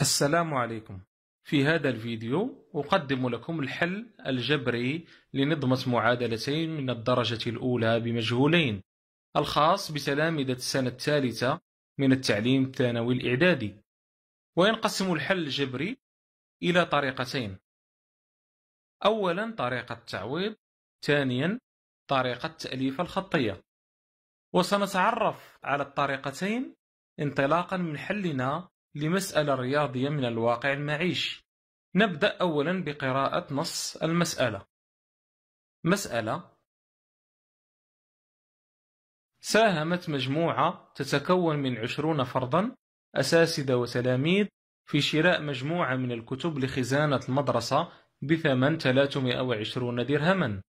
السلام عليكم في هذا الفيديو أقدم لكم الحل الجبري لنظمة معادلتين من الدرجة الأولى بمجهولين الخاص بتلامذة السنة الثالثة من التعليم الثانوي الإعدادي وينقسم الحل الجبري إلى طريقتين أولا طريقة التعويض ثانيا طريقة التأليف الخطية وسنتعرف على الطريقتين انطلاقا من حلنا لمسألة رياضية من الواقع المعيشي. نبدأ أولاً بقراءة نص المسألة. مسألة ساهمت مجموعة تتكون من عشرون فردا أساسدة وتلاميذ في شراء مجموعة من الكتب لخزانة المدرسة بثمن 320 درهما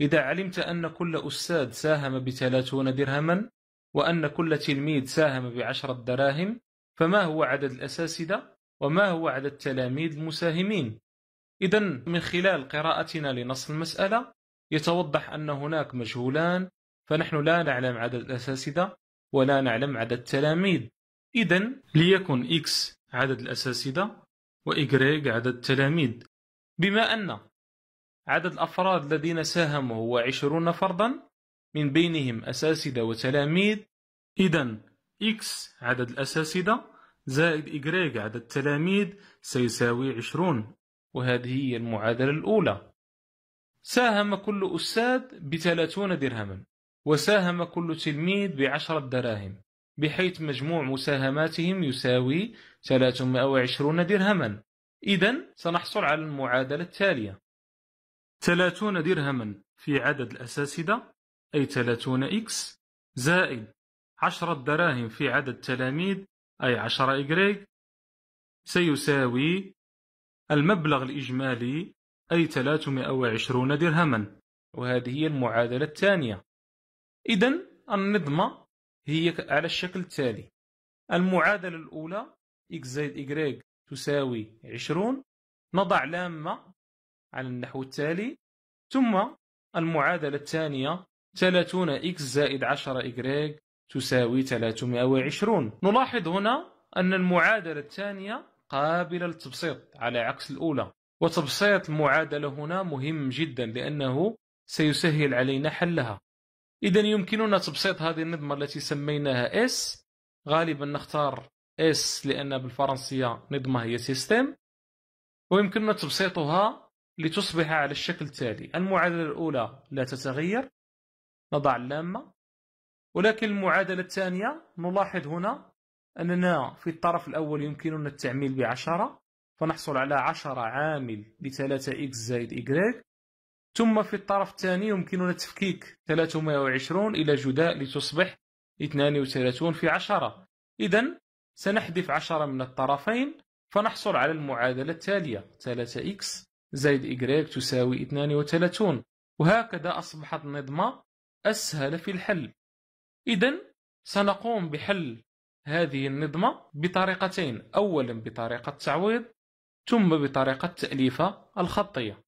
إذا علمت أن كل أستاذ ساهم بثلاثون درهما وأن كل تلميذ ساهم بعشرة دراهم فما هو عدد الأساسدة وما هو عدد التلاميذ المساهمين إذا من خلال قراءتنا لنص المسألة يتوضح أن هناك مجهولان فنحن لا نعلم عدد الأساسدة ولا نعلم عدد التلاميذ إذا ليكن X عدد الأساسدة وY عدد التلاميذ بما أن عدد الأفراد الذين ساهموا هو 20 فردا من بينهم أساسدة وتلاميذ إذا X عدد الأساسدة زائد إجراج عدد التلاميذ سيساوي عشرون وهذه هي المعادلة الأولى ساهم كل أستاذ بثلاثون درهما وساهم كل تلميذ بعشرة دراهم بحيث مجموع مساهماتهم يساوي 320 درهما إذا سنحصل على المعادلة التالية 30 درهما في عدد الأساسدة أي 30 إكس زائد 10 دراهم في عدد التلاميذ أي 10 إجري سيساوي المبلغ الإجمالي أي 320 درهما وهذه هي المعادلة الثانية إذا النظمة هي على الشكل التالي المعادلة الأولى x زائد y تساوي 20 نضع لامة على النحو التالي ثم المعادلة الثانية 30 x زائد 10 y تساوي 320 نلاحظ هنا أن المعادلة الثانية قابلة للتبسيط على عكس الأولى وتبسيط المعادلة هنا مهم جدا لأنه سيسهل علينا حلها إذا يمكننا تبسيط هذه النظمة التي سميناها S غالبا نختار S لأن بالفرنسية نظمة هي سيستم ويمكننا تبسيطها لتصبح على الشكل التالي المعادلة الأولى لا تتغير نضع اللامة ولكن المعادلة الثانية نلاحظ هنا أننا في الطرف الأول يمكننا التعميل بعشرة فنحصل على عشرة عامل لثلاثة إكس زائد إكغيك ثم في الطرف الثاني يمكننا تفكيك 320 إلى جداء لتصبح 32 في عشرة إذا سنحذف عشرة من الطرفين فنحصل على المعادلة التالية 3x زائد y تساوي 32 وهكذا أصبحت النظمة أسهل في الحل إذا سنقوم بحل هذه النظمة بطريقتين أولا بطريقة تعويض ثم بطريقة تأليفة الخطية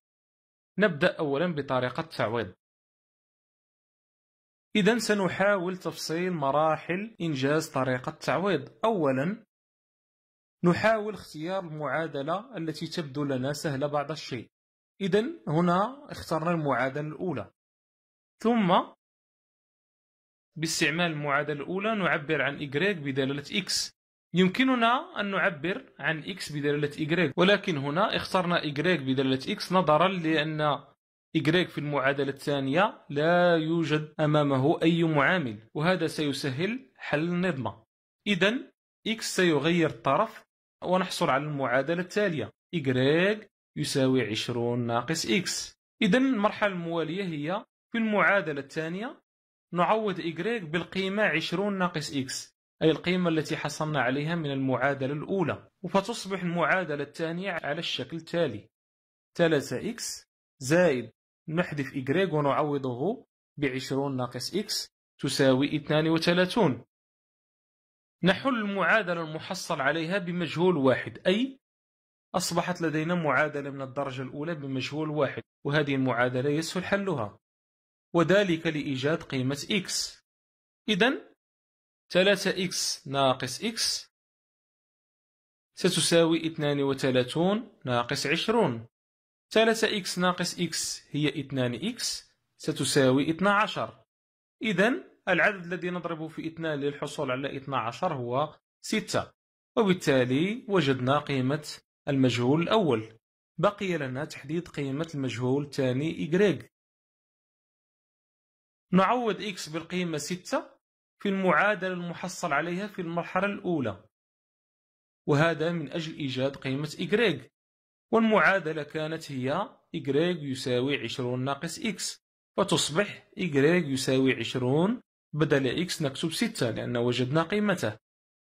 نبدأ أولا بطريقة تعويض إذا سنحاول تفصيل مراحل إنجاز طريقة تعويض أولا نحاول اختيار المعادلة التي تبدو لنا سهلة بعض الشيء إذا هنا اخترنا المعادلة الأولى ثم باستعمال المعادلة الأولى نعبر عن y بدلالة x يمكننا أن نعبر عن x بدلالة y ولكن هنا اخترنا y بدلالة x نظرا لأن y في المعادلة الثانية لا يوجد أمامه أي معامل وهذا سيسهل حل النظمة إذا x سيغير الطرف ونحصل على المعادلة التالية y يساوي 20 ناقص x إذا المرحلة الموالية هي في المعادلة الثانية نعوض y بالقيمة 20 ناقص x أي القيمة التي حصلنا عليها من المعادلة الأولى فتصبح المعادلة الثانية على الشكل التالي 3x زائد نحذف y ونعوضه ب 20 ناقص x تساوي 32 نحل المعادلة المحصل عليها بمجهول واحد أي أصبحت لدينا معادلة من الدرجة الأولى بمجهول واحد وهذه المعادلة يسهل حلها وذلك لإيجاد قيمة x اذن 3 3x ناقص x ستساوي 32 ناقص 20 3x ناقص x هي 2x ستساوي 12 إذن العدد الذي نضربه في 2 للحصول على 12 هو 6 وبالتالي وجدنا قيمة المجهول الأول بقي لنا تحديد قيمة المجهول الثاني y نعوض x بالقيمة 6 في المعادلة المحصل عليها في المرحلة الأولى وهذا من أجل إيجاد قيمة Y والمعادلة كانت هي Y يساوي 20 ناقص X فتصبح Y يساوي 20 بدل X نكتب 6 لأن وجدنا قيمته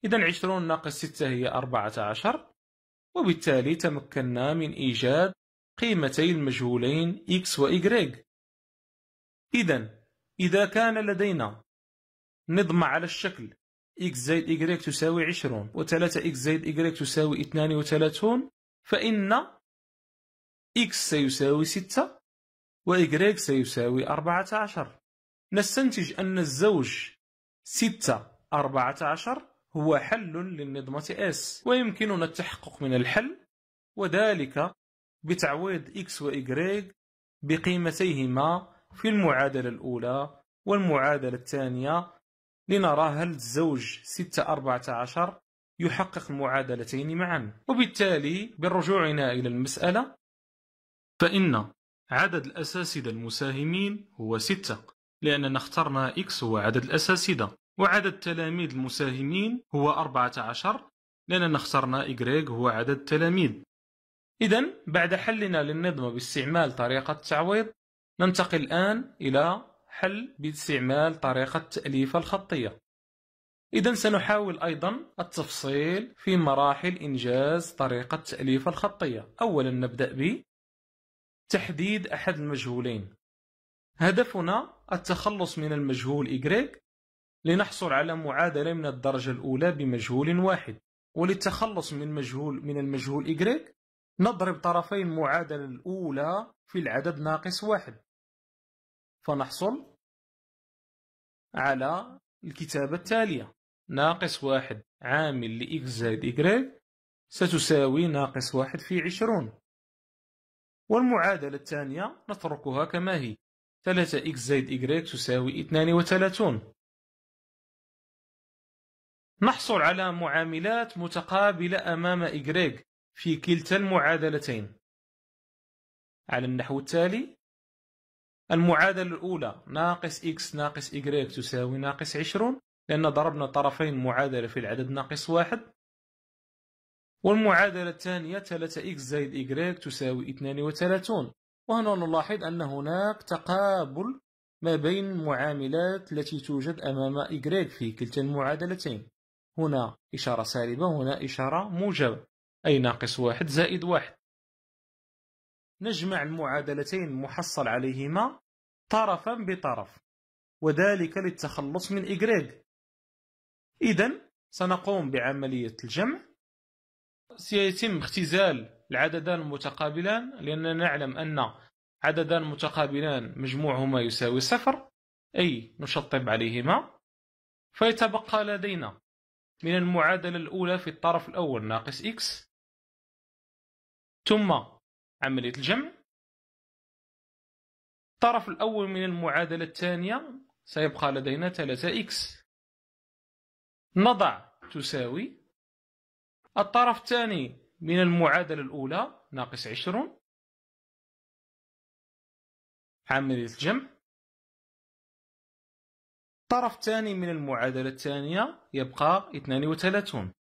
إذا 20 ناقص 6 هي 14 وبالتالي تمكنا من إيجاد قيمتي المجهولين X و Y إذا إذا كان لدينا نظمة على الشكل x زائد y تساوي 20 و3 x زائد y تساوي 32 فإن x سيساوي 6 و y سيساوي 14 نستنتج أن الزوج 6 14 هو حل للنظمة S ويمكننا التحقق من الحل وذلك بتعويض x و y بقيمتيهما في المعادلة الأولى والمعادلة الثانية لنرى هل الزوج 6 14 يحقق المعادلتين معا وبالتالي برجوعنا إلى المسألة فإن عدد الأساسدة المساهمين هو 6 لأننا اخترنا X هو عدد الأساسدة وعدد التلاميذ المساهمين هو 14 لأننا اخترنا Y هو عدد التلاميذ إذا بعد حلنا للنظم باستعمال طريقة التعويض ننتقل الآن إلى حل باستعمال طريقة التأليف الخطية إذا سنحاول أيضا التفصيل في مراحل إنجاز طريقة التأليف الخطية أولا نبدأ ب تحديد أحد المجهولين هدفنا التخلص من المجهول Y لنحصل على معادلة من الدرجة الأولى بمجهول واحد وللتخلص من مجهول من المجهول Y نضرب طرفي المعادلة الأولى في العدد ناقص واحد فنحصل على الكتابة التالية ناقص واحد عامل لإكس زائد إكراك ستساوي ناقص واحد في عشرون والمعادلة الثانية نتركها كما هي ثلاثة إكس زائد إكراك تساوي اثنان وثلاثون نحصل على معاملات متقابلة أمام إكراك في كلتا المعادلتين على النحو التالي المعادلة الأولى ناقص اكس ناقص y تساوي ناقص 20 لأن ضربنا طرفين معادلة في العدد ناقص واحد والمعادلة الثانية اكس زائد y تساوي 32 وهنا نلاحظ أن هناك تقابل ما بين المعاملات التي توجد أمام y في كلتا المعادلتين هنا إشارة سالبة هنا إشارة موجبة أي ناقص واحد زائد واحد نجمع المعادلتين محصل عليهما طرفا بطرف وذلك للتخلص من إجريج إذا سنقوم بعملية الجمع سيتم اختزال العددان المتقابلان لأننا نعلم أن عددان متقابلان مجموعهما يساوي صفر أي نشطب عليهما فيتبقى لدينا من المعادلة الأولى في الطرف الأول ناقص x ثم عملية الجمع الطرف الأول من المعادلة الثانية سيبقى لدينا 3 اكس نضع تساوي الطرف الثاني من المعادلة الأولى ناقص 20 عملية الجمع الطرف الثاني من المعادلة الثانية يبقى 32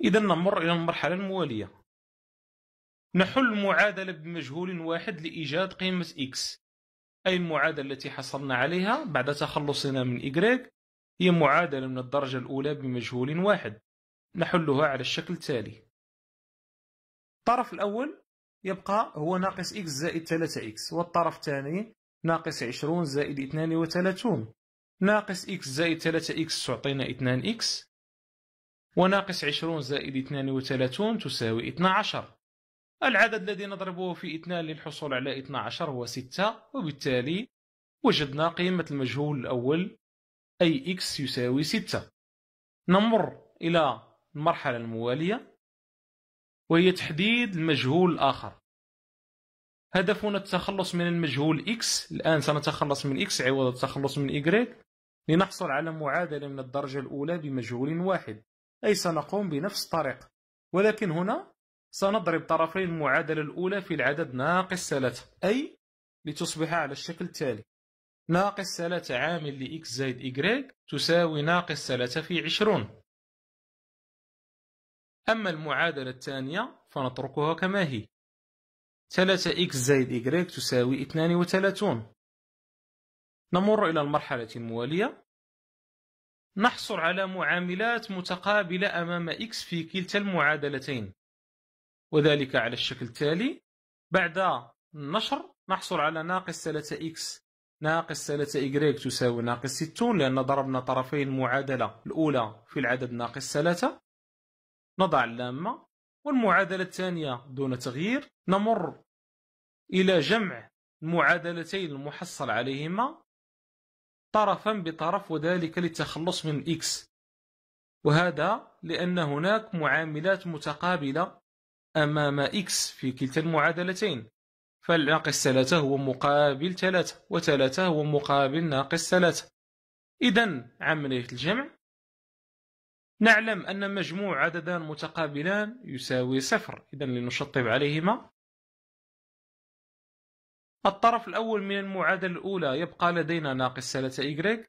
إذا نمر إلى المرحلة الموالية نحل المعادلة بمجهول واحد لإيجاد قيمة x أي المعادلة التي حصلنا عليها بعد تخلصنا من y هي معادلة من الدرجة الأولى بمجهول واحد نحلها على الشكل التالي الطرف الأول يبقى هو ناقص x زائد 3x والطرف الثاني ناقص 20 زائد 32 ناقص x زائد 3x تعطينا 2x وناقص 20 زائد 32 تساوي 12 العدد الذي نضربه في 2 للحصول على 12 هو 6 وبالتالي وجدنا قيمة المجهول الأول أي x يساوي 6 نمر إلى المرحلة الموالية وهي تحديد المجهول الآخر هدفنا التخلص من المجهول x الآن سنتخلص من x عوض التخلص من y لنحصل على معادلة من الدرجة الأولى بمجهول واحد أي سنقوم بنفس الطريقة ولكن هنا سنضرب طرفي المعادلة الأولى في العدد ناقص ثلاثة أي لتصبح على الشكل التالي ناقص ثلاثة عامل لإكس زائد إيكغيك تساوي ناقص ثلاثة في عشرون أما المعادلة الثانية فنتركها كما هي 3x زائد y تساوي 32 نمر إلى المرحلة الموالية نحصل على معاملات متقابلة أمام x في كلتا المعادلتين وذلك على الشكل التالي بعد النشر نحصل على ناقص 3 إكس ناقص 3 إيكغيك تساوي ناقص 60 لأن ضربنا طرفين المعادلة الأولى في العدد ناقص 3 نضع اللامة والمعادلة الثانية دون تغيير نمر إلى جمع المعادلتين المحصل عليهما طرفا بطرف وذلك للتخلص من إكس وهذا لأن هناك معاملات متقابلة أمام x في كلتا المعادلتين فالناقص 3 هو مقابل 3 و3 هو مقابل ناقص 3 إذا عملية الجمع نعلم أن مجموع عددان متقابلان يساوي صفر إذا لنشطب عليهما الطرف الأول من المعادلة الأولى يبقى لدينا ناقص 3 y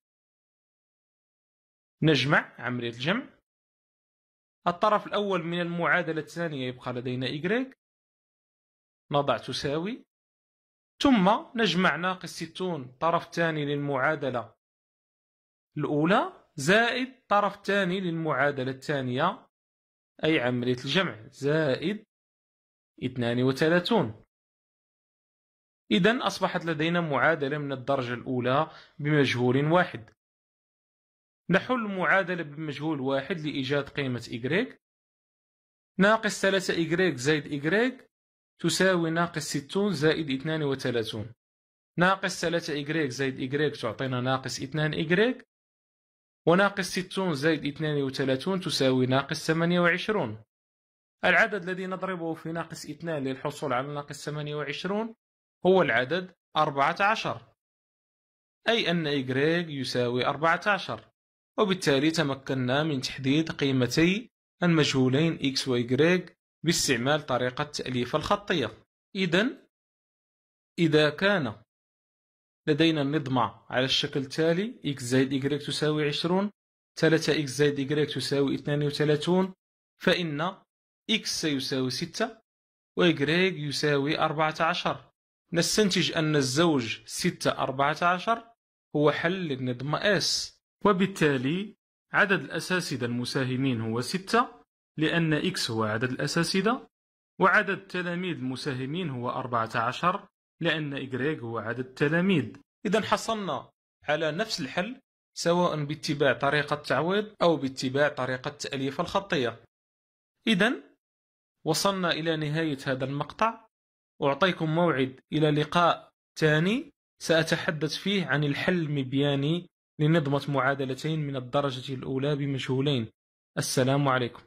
نجمع عملية الجمع الطرف الأول من المعادلة الثانية يبقى لدينا y نضع تساوي ثم نجمع ناقص 60 طرف ثاني للمعادلة الأولى زائد طرف ثاني للمعادلة الثانية أي عملية الجمع زائد 32 إذا أصبحت لدينا معادلة من الدرجة الأولى بمجهول واحد نحل المعادلة بمجهول واحد لإيجاد قيمة Y ناقص 3 Y زائد Y تساوي ناقص 60 زائد 32 ناقص 3 Y زائد Y تعطينا ناقص 2 Y وناقص 60 زائد 32 تساوي ناقص 28 العدد الذي نضربه في ناقص 2 للحصول على ناقص 28 هو العدد 14 أي أن y يساوي 14 وبالتالي تمكنا من تحديد قيمتي المجهولين x و y باستعمال طريقة التأليف الخطية إذن إذا كان لدينا النظمة على الشكل التالي x زائد y تساوي 20 3 x زائد y تساوي 32 فإن x سيساوي 6 و y يساوي 14 نستنتج أن الزوج 6 14 هو حل للنظمة S وبالتالي عدد الأساسدة المساهمين هو ستة لأن إكس هو عدد الأساسدة وعدد التلاميذ المساهمين هو 14 لأن إكريك هو عدد التلاميذ إذا حصلنا على نفس الحل سواء باتباع طريقة تعويض أو باتباع طريقة التأليف الخطية إذا وصلنا إلى نهاية هذا المقطع أعطيكم موعد إلى لقاء ثاني سأتحدث فيه عن الحل المبياني لنضمة معادلتين من الدرجة الأولى بمجهولين السلام عليكم